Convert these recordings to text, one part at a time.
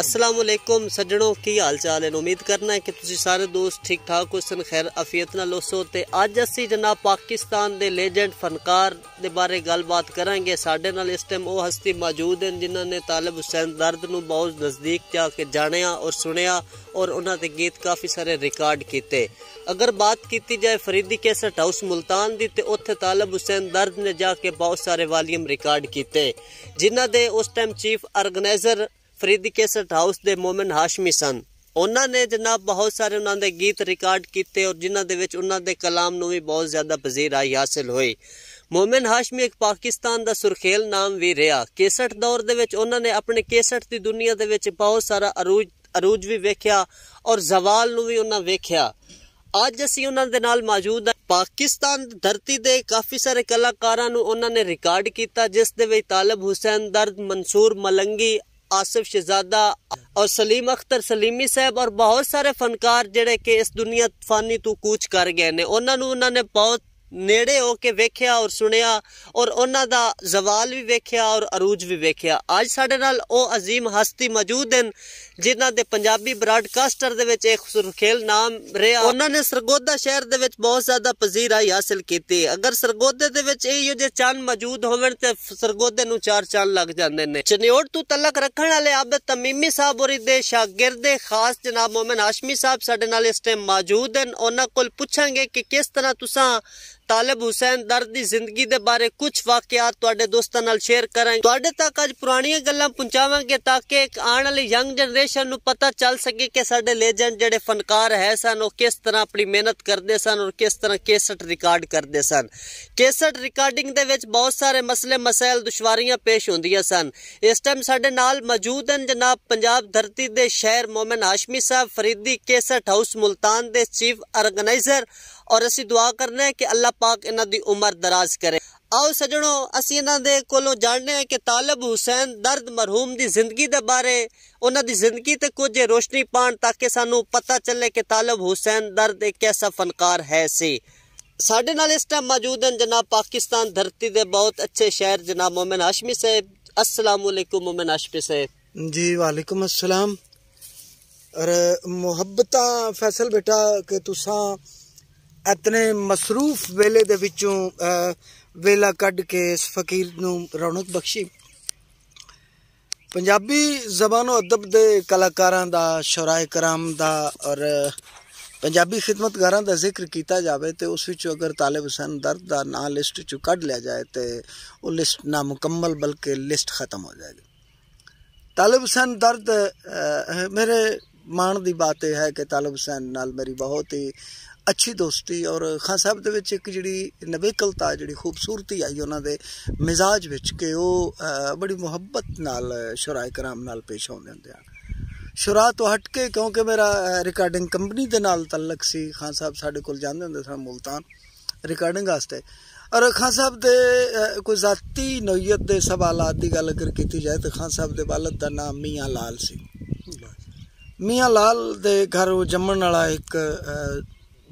ਅਸਲਾਮੁਅਲੈਕੁਮ ਸੱਜਣੋ ਕੀ ਹਾਲ ਚਾਲ ਹੈ ਉਮੀਦ ਕਰਨਾ ਹੈ ਕਿ ਤੁਸੀਂ ਸਾਰੇ ਦੋਸਤ ਠੀਕ ਠਾਕ ਹੋ ਸਨ ਖੈਰ ਅਫੀਅਤ ਨਾਲ ਹੋਸੋ ਤੇ ਅੱਜ ਅਸੀਂ ਜਨਾਬ ਪਾਕਿਸਤਾਨ ਦੇ ਲੈਜੈਂਡ ਫਨਕਾਰ ਦੇ ਬਾਰੇ ਗੱਲਬਾਤ ਕਰਾਂਗੇ ਸਾਡੇ ਨਾਲ ਇਸ ਟਾਈਮ ਉਹ ਹਸਤੀ ਮੌਜੂਦ ਹਨ ਜਿਨ੍ਹਾਂ ਨੇ ਤਾਲਬ ਹੁਸੈਨ ਦਰਦ ਨੂੰ ਬਹੁਤ ਨਜ਼ਦੀਕ ਜਾ ਕੇ ਜਾਣਿਆ ਔਰ ਸੁਣਿਆ ਔਰ ਉਹਨਾਂ ਦੇ ਗੀਤ ਕਾਫੀ ਸਾਰੇ ਰਿਕਾਰਡ ਕੀਤੇ ਅਗਰ ਬਾਤ ਕੀਤੀ ਜਾਏ ਫਰੀਦੀ ਕੈਸਟ ਹਾਊਸ ਮਲਤਾਨ ਦੀ ਤੇ ਉੱਥੇ ਤਾਲਬ ਹੁਸੈਨ ਦਰਦ ਨੇ ਜਾ ਕੇ ਬਹੁਤ ਸਾਰੇ ਵਾਲੀਅਮ ਰਿਕਾਰਡ ਕੀਤੇ ਜਿਨ੍ਹਾਂ ਦੇ ਉਸ time chief organiser Farid guest house ਦੇ ਮੋਮਨ ਹਾਸ਼ਮੀ ਸਨ ਉਹਨਾਂ ਨੇ ਜਨਾਬ ਬਹੁਤ ਸਾਰੇ ਉਹਨਾਂ ਦੇ ਗੀਤ ਰਿਕਾਰਡ ਕੀਤੇ ਔਰ ਜਿਨ੍ਹਾਂ ਦੇ ਵਿੱਚ ਉਹਨਾਂ ਦੇ ਕਲਾਮ ਨੂੰ ਵੀ ਬਹੁਤ ਜ਼ਿਆਦਾ ਪਜ਼ੀਰਾਈ ਹਾਸਲ ਹੋਈ ਮੋਮਨ ਹਾਸ਼ਮੀ ਇੱਕ ਪਾਕਿਸਤਾਨ ਦਾ ਸੁਰਖੇਲ ਨਾਮ ਵੀ ਰਿਹਾ ਕੇਸਟ ਦੌਰ ਦੇ ਵਿੱਚ ਉਹਨਾਂ ਨੇ ਆਪਣੇ ਕੇਸਟ ਦੀ ਦੁਨੀਆ ਦੇ ਵਿੱਚ ਬਹੁਤ ਸਾਰਾ ਅਰੂਜ ਅਰੂਜ ਵੀ ਵੇਖਿਆ ਔਰ ਜ਼ਵਾਲ ਨੂੰ ਵੀ ਉਹਨਾਂ ਵੇਖਿਆ ਅੱਜ ਅਸੀਂ ਉਹਨਾਂ ਦੇ ਨਾਲ ਮੌਜੂਦ ਹਾਂ ਪਾਕਿਸਤਾਨ ਧਰਤੀ ਦੇ ਕਾਫੀ ਸਾਰੇ ਕਲਾਕਾਰਾਂ ਨੂੰ ਉਹਨਾਂ ਨੇ ਰਿਕਾਰਡ ਕੀਤਾ ਜਿਸ ਦੇ ਵਿੱਚ ਤਾਲਬ ਹੁਸੈਨ ਦਰਦ ਮਨਸੂਰ ਮਲੰਗੀ ਆਸਿਫ शहजादा ਔਰ ਸਲੀਮ ਅਖਤਰ ਸਲੀਮੀ ਸਾਹਿਬ ਔਰ ਬਹੁਤ ਸਾਰੇ ਫਨਕਾਰ ਜਿਹੜੇ ਕਿ ਇਸ ਦੁਨੀਆ ਫਾਨੀ ਤੋਂ ਕੂਚ ਕਰ ਗਏ ਨੇ ਉਹਨਾਂ ਨੂੰ ਉਹਨਾਂ ਨੇ ਬਹੁਤ ਨੇੜੇ ਹੋ ਕੇ ਵੇਖਿਆ ਔਰ ਸੁਣਿਆ ਔਰ ਉਹਨਾਂ ਦਾ ਜ਼ਵਾਲ ਵੀ ਵੇਖਿਆ ਔਰ ਅਰੂਜ ਵੀ ਵੇਖਿਆ ਅੱਜ ਸਾਡੇ ਨਾਲ ਉਹ عظیم ਹਸਤੀ ਮੌਜੂਦ ਹਨ ਜਿਨ੍ਹਾਂ ਦੇ ਪੰਜਾਬੀ ਬ੍ਰਾਡਕਾਸਟਰ ਦੇ ਵਿੱਚ ਇੱਕ ਸੁਰਖੇਲ ਨਾਮ ਰਿਹਾ ਉਹਨਾਂ ਨੇ ਸਰਗੋਦਾ ਸ਼ਹਿਰ ਦੇ ਵਿੱਚ ਬਹੁਤ ਜ਼ਿਆਦਾ ਪਜ਼ੀਰਾਈ ਹਾਸਲ ਕੀਤੀ ਅਗਰ ਸਰਗੋਦੇ ਦੇ ਵਿੱਚ ਇਹ ਜੇ ਚੰਨ ਮੌਜੂਦ ਹੋਵਣ ਤੇ ਸਰਗੋਦੇ ਨੂੰ ਚਾਰ ਚੰਨ ਲੱਗ ਜਾਂਦੇ ਨੇ ਚਨਿਓੜ ਤੋਂ ਤਲਕ ਰੱਖਣ ਵਾਲੇ ਆਬਦ ਤਮੀਮੀ ਸਾਹਿਬ ਔਰ ਦੇ ਸ਼ਾਗਿਰਦੇ ਖਾਸ ਜਨਾਬ ਮੁਮਨ ਹਾਸ਼ਮੀ ਸਾਹਿਬ ਸਾਡੇ ਨਾਲ ਇਸ ਟਾਈਮ ਮੌਜੂਦ ਹਨ ਉਹਨਾਂ ਕੋਲ ਪੁੱਛਾਂਗੇ ਕਿ ਕਿਸ ਤਰ੍ਹਾਂ ਤੁਸੀਂ ਤਾਲਬ ਹੁਸੈਨ ਦਰ ਦੀ ਜ਼ਿੰਦਗੀ ਦੇ ਬਾਰੇ ਕੁਝ ਵਾਕਿਆਤ ਤੁਹਾਡੇ ਦੋਸਤਾਂ ਨਾਲ ਸ਼ੇਅਰ ਕਰਾਂਗੇ ਤੁਹਾਡੇ ਤੱਕ ਅੱਜ ਪੁਰਾਣੀਆਂ ਗੱਲਾਂ ਪਹੁੰਚਾਵਾਂਗੇ ਤਾਂ ਕਿ ਇੱਕ ਆਉਣ ਵਾਲੀ ਯੰਗ ਜਨਰੇਸ਼ਨ ਨੂੰ ਪਤਾ ਚੱਲ ਸਕੇ ਕਿ ਸਾਡੇ ਲੈਜੈਂਡ ਜਿਹੜੇ ਫਨਕਾਰ ਹੈ ਸਨ ਉਹ ਕਿਸ ਤਰ੍ਹਾਂ ਆਪਣੀ ਮਿਹਨਤ ਕਰਦੇ ਸਨ ਔਰ ਕਿਸ ਤਰ੍ਹਾਂ ਕੈਸਟ ਰਿਕਾਰਡ ਕਰਦੇ ਸਨ ਕੈਸਟ ਰਿਕਾਰਡਿੰਗ ਦੇ ਵਿੱਚ ਬਹੁਤ ਸਾਰੇ ਮਸਲੇ ਮਸਾਇਲ ਦੁਸ਼ਵਾਰੀਆਂ ਪੇਸ਼ ਹੁੰਦੀਆਂ ਸਨ ਇਸ ਟਾਈਮ ਸਾਡੇ ਨਾਲ ਮੌਜੂਦ ਹਨ ਜਨਾਬ ਪੰਜਾਬ ਧਰਤੀ ਦੇ ਸ਼ਹਿਰ ਮੋਮਨ ਹਾਸ਼ਮੀ ਸਾਹਿਬ ਫਰੀਦੀ ਕੈਸਟ ਹਾਊਸ ਮੁਲਤਾਨ ਦੇ ਚੀਫ ਆਰਗੇਨਾਈਜ਼ਰ ਔਰ ਅਸੀਂ ਦੁਆ ਕਰਨਾ ਹੈ ਕਿ ਅੱਲਾਹ ਪਾਕ ਇਹਨਾਂ ਦੀ ਉਮਰ ਦਰਾਜ਼ ਕਰੇ ਆਓ ਸਜਣੋ ਅਸੀਂ ਇਹਨਾਂ ਦੇ ਕੋਲੋਂ ਜਾਣਦੇ ਹਾਂ ਕਿ ਤਾਲਬ ਹੁਸੈਨ ਦਰਦ ਮਰਹੂਮ ਦੀ ਜ਼ਿੰਦਗੀ ਦੇ ਬਾਰੇ ਉਹਨਾਂ ਦੀ ਜ਼ਿੰਦਗੀ ਤੇ ਕੁਝ ਰੋਸ਼ਨੀ ਪਾਣ ਤਾਂ ਕਿ ਸਾਨੂੰ ਪਤਾ ਚੱਲੇ ਕਿ ਤਾਲਬ ਹੁਸੈਨ ਦਰਦ ਇੱਕ ਐਸਾ ਫਨਕਾਰ ਹੈ ਸੀ ਸਾਡੇ ਨਾਲ ਇਸ ਟਾਈਮ ਮੌਜੂਦ ਹਨ ਜਨਾਬ ਪਾਕਿਸਤਾਨ ਧਰਤੀ ਦੇ ਬਹੁਤ ਅੱਛੇ ਸ਼ਾਇਰ ਜਨਾਬ ਮੋਮਨ ਹਾਸ਼ਮੀ ਸਾਹਿਬ अस्सलाम वालेकुम मोमिन आशफी साहब जी वालेकुम अस्सलाम और मुहब्बत फैसल बेटा के तुसा ਇਤਨੇ ਮਸਰੂਫ ਵੇਲੇ ਦੇ ਵਿੱਚੋਂ ਵੇਲਾ ਕੱਢ ਕੇ ਇਸ ਫਕੀਰ ਨੂੰ ਰੌਣਕ ਬਖਸ਼ੀ ਪੰਜਾਬੀ ਜ਼ਬਾਨ ਉਹ ਅਦਬ ਦੇ ਕਲਾਕਾਰਾਂ ਦਾ ਸ਼ਰਾਏ ਕਰਾਮ ਦਾ ਔਰ ਪੰਜਾਬੀ ਖਿਦਮਤਗਾਰਾਂ ਦਾ ਜ਼ਿਕਰ ਕੀਤਾ ਜਾਵੇ ਤੇ ਉਸ ਵਿੱਚੋਂ ਅਗਰ ਤਾਲਿਬ ਹਸਨ ਦਰਦ ਦਾ ਨਾਂ ਲਿਸਟ ਚ ਕੱਢ ਲਿਆ ਜਾਏ ਤੇ ਉਹ ਲਿਸਟ ਨਾ ਮੁਕੰਮਲ ਬਲਕਿ ਲਿਸਟ ਖਤਮ ਹੋ ਜਾਏਗੀ ਤਾਲਿਬ ਹਸਨ ਦਰਦ ਮੇਰੇ ਮਾਣ ਦੀ ਬਾਤ ਹੈ ਕਿ ਤਾਲਿਬ ਹਸਨ ਨਾਲ ਮੇਰੀ ਬਹੁਤ ਹੀ ਅੱਛੀ ਦੋਸਤੀ ਔਰ ਖਾਨ ਸਾਹਿਬ ਦੇ ਵਿੱਚ ਇੱਕ ਜਿਹੜੀ ਨਵੇਕਲਤਾ ਜਿਹੜੀ ਖੂਬਸੂਰਤੀ ਆਈ ਉਹਨਾਂ ਦੇ ਮਿਜ਼ਾਜ ਵਿੱਚ ਕਿ ਉਹ ਬੜੀ ਮੁਹੱਬਤ ਨਾਲ ਸ਼ਰਾਇ ਕਰਾਮ ਨਾਲ ਪੇਸ਼ ਆਉਂਦੇ ਹੁੰਦੇ ਆ ਸ਼ੁਰਾ ਤੋਂ ਹਟ ਕੇ ਕਿਉਂਕਿ ਮੇਰਾ ਰਿਕਾਰਡਿੰਗ ਕੰਪਨੀ ਦੇ ਨਾਲ ਤਲਕ ਸੀ ਖਾਨ ਸਾਹਿਬ ਸਾਡੇ ਕੋਲ ਜਾਂਦੇ ਹੁੰਦੇ ਸਨ ਮੁਲਤਾਨ ਰਿਕਾਰਡਿੰਗ ਵਾਸਤੇ ਔਰ ਖਾਨ ਸਾਹਿਬ ਦੇ ਕੋਈ ਜ਼ਾਤੀ ਨੋਇਤ ਦੇ ਸਵਾਲਾਂ ਦੀ ਗੱਲ ਕਰ ਕੀਤੀ ਜਾਏ ਤਾਂ ਖਾਨ ਸਾਹਿਬ ਦੇ ਵਾਲਦ ਦਾ ਨਾਮ ਮੀਆਂ ਲਾਲ ਸੀ ਮੀਆਂ ਲਾਲ ਦੇ ਘਰ ਉਹ ਜੰਮਣ ਵਾਲਾ ਇੱਕ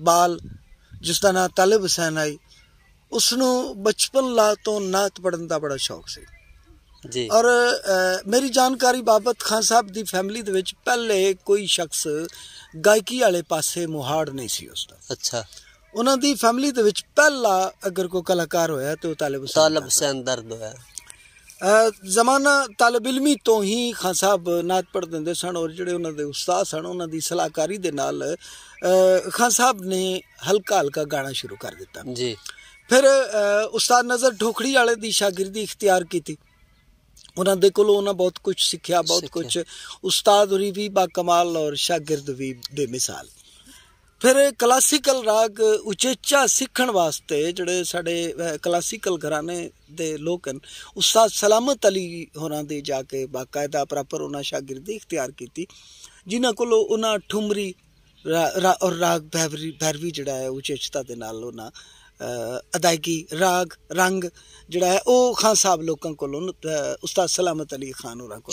ਇਕਬਾਲ ਜਿਸ ਦਾ ਨਾਂ ਤਾਲਿਬ ਹੁਸੈਨ ਆਈ ਉਸ ਨੂੰ ਬਚਪਨ ਲਾ ਤੋਂ ਨਾਤ ਪੜਨ ਦਾ ਬੜਾ ਸ਼ੌਕ ਸੀ ਜੀ ਔਰ ਮੇਰੀ ਜਾਣਕਾਰੀ ਬਾਬਤ ਖਾਨ ਸਾਹਿਬ ਦੀ ਫੈਮਿਲੀ ਦੇ ਵਿੱਚ ਪਹਿਲੇ ਕੋਈ ਸ਼ਖਸ ਗਾਇਕੀ ਵਾਲੇ ਪਾਸੇ ਮੁਹਾੜ ਨਹੀਂ ਸੀ ਉਸ ਦਾ ਅੱਛਾ ਉਹਨਾਂ ਦੀ ਫੈਮਿਲੀ ਦੇ ਵਿੱਚ ਪਹਿਲਾ ਅਗਰ ਕੋ ਕਲਾਕਾਰ ਹੋਇਆ ਤੇ ਉਹ ਤਾਲਿਬ ਹੁਸੈਨ ਹੁਸੈਨ ਦਰਦ ਹੋਇਆ ਜ਼ਮਾਨਾ ਤਾਲਬ ਇਲਮੀ ਤੋਂ ਹੀ ਖਾਨ ਸਾਹਿਬ ਨਾਤ ਪੜ੍ਹਦੇ ਹੁੰਦੇ ਸਨ ਔਰ ਜਿਹੜੇ ਉਹਨਾਂ ਦੇ ਉਸਤਾਦ ਸਨ ਉਹਨਾਂ ਦੀ ਸਲਾਹਕਾਰੀ ਦੇ ਨਾਲ ਖਾਨ ਸਾਹਿਬ ਨੇ ਹਲਕਾ ਹਲਕਾ ਗਾਣਾ ਸ਼ੁਰੂ ਕਰ ਦਿੱਤਾ ਜੀ ਫਿਰ ਉਸਤਾਦ ਨਜ਼ਰ ਢੋਖੜੀ ਵਾਲੇ ਦੀ ਸ਼ਾਗਿਰਦੀ ਇਖਤਿਆਰ ਕੀਤੀ ਉਹਨਾਂ ਦੇ ਕੋਲੋਂ ਉਹਨਾਂ ਬਹੁਤ ਕੁਝ ਸਿੱਖਿਆ ਬਹੁਤ ਕੁਝ ਉਸਤਾਦ ਰੀ ਵੀ ਬਾ ਕਮਾਲ ਔਰ ਸ਼ਾਗਿਰਦ ਵੀ ਬੇਮਿਸਾਲ ਫਿਰ ਕਲਾਸੀਕਲ ਰਾਗ ਉਚੇਚਾ ਸਿੱਖਣ ਵਾਸਤੇ ਜਿਹੜੇ ਸਾਡੇ ਕਲਾਸੀਕਲ ਘਰਾਣੇ ਦੇ ਲੋਕ ਹਨ ਉਸਤਾਦ ਸਲਾਮਤ ਅਲੀ ਹੋਰਾਂ ਦੇ ਜਾ ਕੇ ਬਾਕਾਇਦਾ ਪ੍ਰਾਪਰ ਉਹਨਾਂ ਸ਼ਾਗਿਰਦੀ ਇਖਤਿਆਰ ਕੀਤੀ ਜਿਨ੍ਹਾਂ ਕੋਲ ਉਹਨਾਂ ਠੁਮਰੀ ਔਰ ਰਾਗ ਭੈਰਵੀ ਭੈਰਵੀ ਜਿਹੜਾ ਹੈ ਉਚੇਚਤਾ ਦੇ ਨਾਲ ਉਹਨਾਂ ਅਦਾਇਗੀ ਰਾਗ ਰੰਗ ਜਿਹੜਾ ਹੈ ਉਹ ਖਾਨ ਸਾਹਿਬ ਲੋਕਾਂ ਕੋਲੋਂ ਉਸਤਾਦ ਸਲਾਮਤ ਅਲੀ ਖਾਨ ਹੋਰਾਂ ਕੋਲ